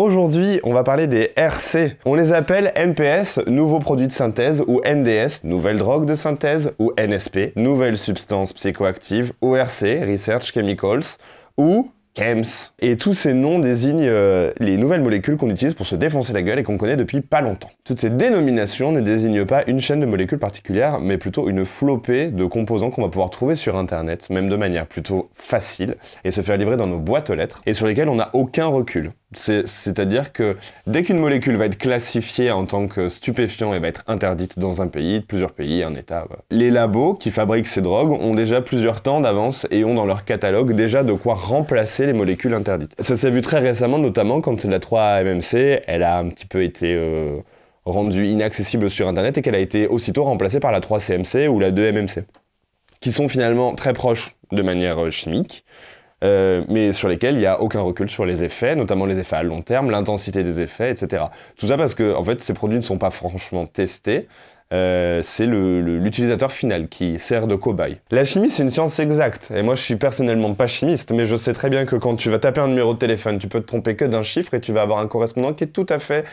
Aujourd'hui, on va parler des RC. On les appelle NPS, nouveaux produits de synthèse, ou NDS, nouvelles drogues de synthèse, ou NSP, nouvelles substances psychoactives, ou RC, Research Chemicals, ou CHEMS. Et tous ces noms désignent euh, les nouvelles molécules qu'on utilise pour se défoncer la gueule et qu'on connaît depuis pas longtemps. Toutes ces dénominations ne désignent pas une chaîne de molécules particulières, mais plutôt une flopée de composants qu'on va pouvoir trouver sur internet, même de manière plutôt facile, et se faire livrer dans nos boîtes aux lettres, et sur lesquelles on n'a aucun recul. C'est-à-dire que dès qu'une molécule va être classifiée en tant que stupéfiant et va être interdite dans un pays, plusieurs pays, un État, les labos qui fabriquent ces drogues ont déjà plusieurs temps d'avance et ont dans leur catalogue déjà de quoi remplacer les molécules interdites. Ça s'est vu très récemment, notamment quand la 3-MMC, elle a un petit peu été euh, rendue inaccessible sur Internet et qu'elle a été aussitôt remplacée par la 3-CMC ou la 2-MMC, qui sont finalement très proches de manière euh, chimique, euh, mais sur lesquels il n'y a aucun recul sur les effets, notamment les effets à long terme, l'intensité des effets, etc. Tout ça parce que, en fait, ces produits ne sont pas franchement testés. Euh, c'est l'utilisateur final qui sert de cobaye. La chimie, c'est une science exacte. Et moi, je suis personnellement pas chimiste, mais je sais très bien que quand tu vas taper un numéro de téléphone, tu peux te tromper que d'un chiffre et tu vas avoir un correspondant qui est tout à fait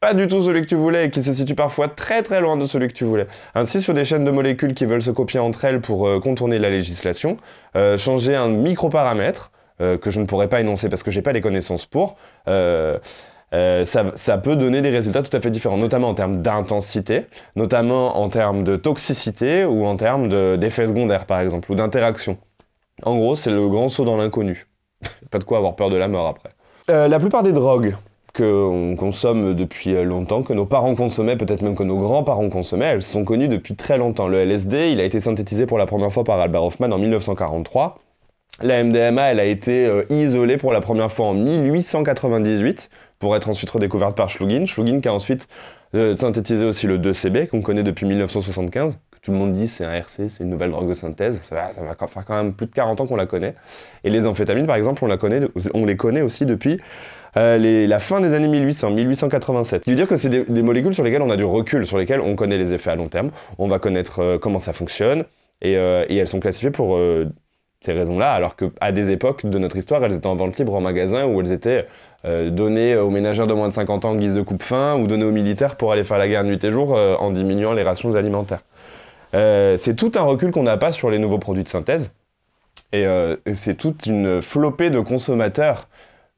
pas du tout celui que tu voulais et qui se situe parfois très très loin de celui que tu voulais. Ainsi, sur des chaînes de molécules qui veulent se copier entre elles pour euh, contourner la législation, euh, changer un micro-paramètre, euh, que je ne pourrais pas énoncer parce que j'ai pas les connaissances pour, ça, peut donner des résultats tout à fait différents, notamment en termes d'intensité, notamment en termes de toxicité ou en termes d'effets secondaires, par exemple, ou d'interaction. En gros, c'est le grand saut dans l'inconnu. Pas de quoi avoir peur de la mort après. la plupart des drogues qu'on consomme depuis euh, longtemps, que nos parents consommaient, peut-être même que nos grands-parents consommaient, elles sont connues depuis très longtemps. Le LSD, il a été synthétisé pour la première fois par Albert Hoffman en 1943. La MDMA, elle a été euh, isolée pour la première fois en 1898, pour être ensuite redécouverte par Schlugin. Schlugin qui a ensuite euh, synthétisé aussi le 2CB, qu'on connaît depuis 1975, tout le monde dit c'est un RC, c'est une nouvelle drogue de synthèse, ça va, faire quand même plus de 40 ans qu'on la connaît. Et les amphétamines, par exemple, on les connaît aussi depuis euh, la fin des années 1800, 1887. Il veut dire que c'est des, molécules sur lesquelles on a du recul, sur lesquelles on connaît les effets à long terme, on va connaître euh, comment ça fonctionne, euh, et, elles sont classifiées pour ces raisons-là, alors qu'à des époques de notre histoire, elles étaient en vente libre en magasin où elles étaient données aux ménagères de moins de 50 ans en guise de coupe-faim ou données aux militaires pour aller faire la guerre nuit et jour en diminuant les rations alimentaires. c'est tout un recul qu'on n'a pas sur les nouveaux produits de synthèse et c'est toute une flopée de consommateurs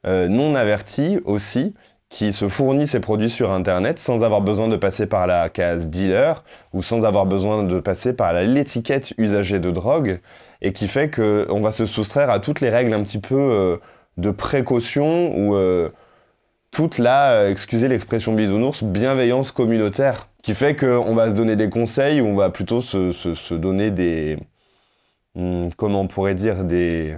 euh, non averti aussi qui se fournit ses produits sur Internet sans avoir besoin de passer par la case dealer ou sans avoir besoin de passer par l'étiquette usagée de drogue et qui fait qu'on va se soustraire à toutes les règles un petit peu euh, de précaution ou euh, toute la, excusez l'expression bisounours, bienveillance communautaire qui fait qu'on va se donner des conseils ou on va plutôt se, donner des... Hmm, comment on pourrait dire des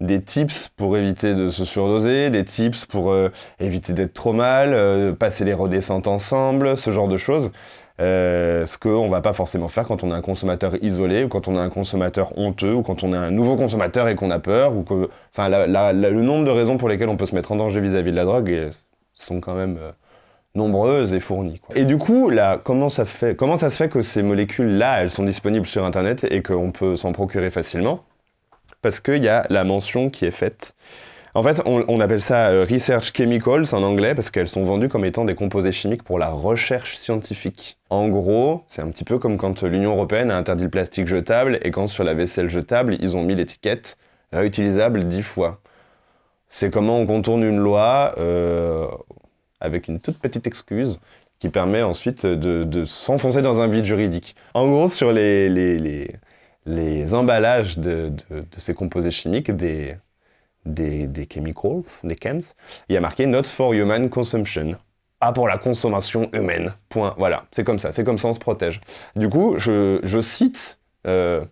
des tips pour éviter de se surdoser, des tips pour euh, éviter d'être trop mal, euh, passer les redescentes ensemble, ce genre de choses. Euh, ce qu'on ne va pas forcément faire quand on est un consommateur isolé ou quand on est un consommateur honteux ou quand on est un nouveau consommateur et qu'on a peur ou que, enfin, le nombre de raisons pour lesquelles on peut se mettre en danger vis-à-vis de la drogue sont quand même nombreuses et fournies. Et du coup, comment ça, comment ça se fait que ces molécules-là, elles sont disponibles sur Internet et qu'on peut s'en procurer facilement parce qu'il y a la mention qui est faite. En fait, on, appelle ça euh, Research Chemicals en anglais parce qu'elles sont vendues comme étant des composés chimiques pour la recherche scientifique. En gros, c'est un petit peu comme quand l'Union Européenne a interdit le plastique jetable et quand sur la vaisselle jetable, ils ont mis l'étiquette réutilisable dix fois. C'est comment on contourne une loi euh, avec une toute petite excuse qui permet ensuite de, de s'enfoncer dans un vide juridique. En gros, sur les, les, les les emballages de, ces composés chimiques, des, des, chemicals, des chems, il y a marqué Not for human consumption. Pas ah, pour la consommation humaine. Point. Voilà. C'est comme ça. C'est comme ça, on se protège. Du coup, je, cite. Euh,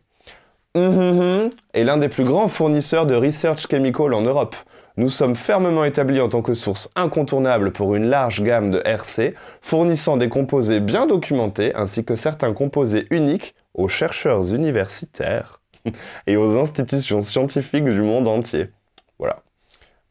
hum, hum, hum, est l'un des plus grands fournisseurs de research chemical en Europe. Nous sommes fermement établis en tant que source incontournable pour une large gamme de RC, fournissant des composés bien documentés ainsi que certains composés uniques aux chercheurs universitaires et aux institutions scientifiques du monde entier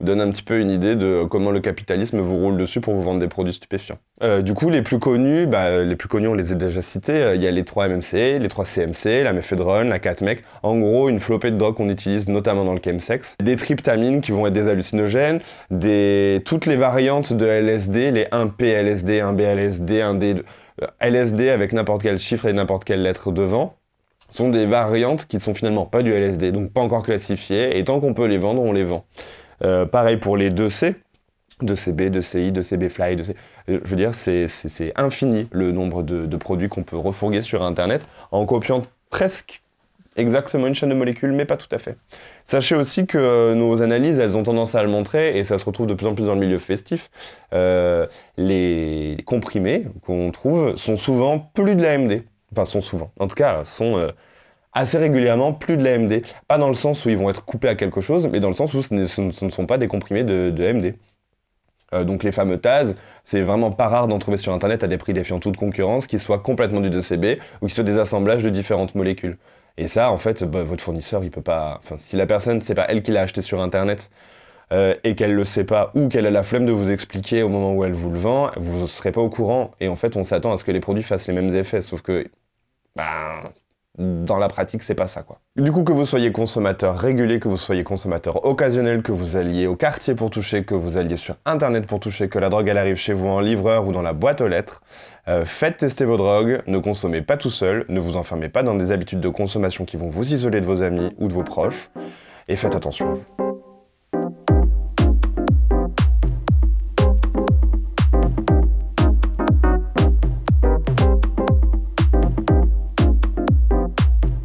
donne un petit peu une idée de comment le capitalisme vous roule dessus pour vous vendre des produits stupéfiants. Euh, du coup, les plus connus, bah, les plus connus, on les a déjà cités. Euh, il y a les 3 MMC, les 3 CMC, la Mephedrone, la 4 mec. En gros, une flopée de drogues qu'on utilise notamment dans le chemsex. Des tryptamines qui vont être des hallucinogènes, des... toutes les variantes de LSD, les 1P LSD, 1B LSD, 1D, euh, LSD avec n'importe quel chiffre et n'importe quelle lettre devant sont des variantes qui sont finalement pas du LSD, donc pas encore classifiées, et tant qu'on peut les vendre, on les vend. Euh, pareil pour les 2C. 2CB, 2CI, 2CB Fly, 2C... Euh, je veux dire, c'est infini le nombre de, produits qu'on peut refourguer sur Internet en copiant presque exactement une chaîne de molécules, mais pas tout à fait. Sachez aussi que nos analyses, elles ont tendance à le montrer, et ça se retrouve de plus en plus dans le milieu festif. Euh, les comprimés qu'on trouve sont souvent plus de l'AMD. Enfin, sont souvent. En tout cas, sont assez régulièrement plus de l'AMD. Pas dans le sens où ils vont être coupés à quelque chose, mais dans le sens où ce, ne sont pas des comprimés de, de AMD. Euh, donc les fameux TAS, c'est vraiment pas rare d'en trouver sur Internet à des prix défiant toute concurrence, qui soient complètement du 2CB ou qui soient des assemblages de différentes molécules. Et ça, en fait, bah, votre fournisseur, il peut pas... Enfin, si la personne, c'est pas elle qui l'a acheté sur Internet, euh, et qu'elle le sait pas ou qu'elle a la flemme de vous expliquer au moment où elle vous le vend, vous ne serez pas au courant. Et en fait, on s'attend à ce que les produits fassent les mêmes effets, sauf que, ben, dans la pratique, c'est pas ça quoi. Du coup, que vous soyez consommateur régulier, que vous soyez consommateur occasionnel, que vous alliez au quartier pour toucher, que vous alliez sur internet pour toucher, que la drogue elle arrive chez vous en livreur ou dans la boîte aux lettres, euh, faites tester vos drogues, ne consommez pas tout seul, ne vous enfermez pas dans des habitudes de consommation qui vont vous isoler de vos amis ou de vos proches, et faites attention à vous.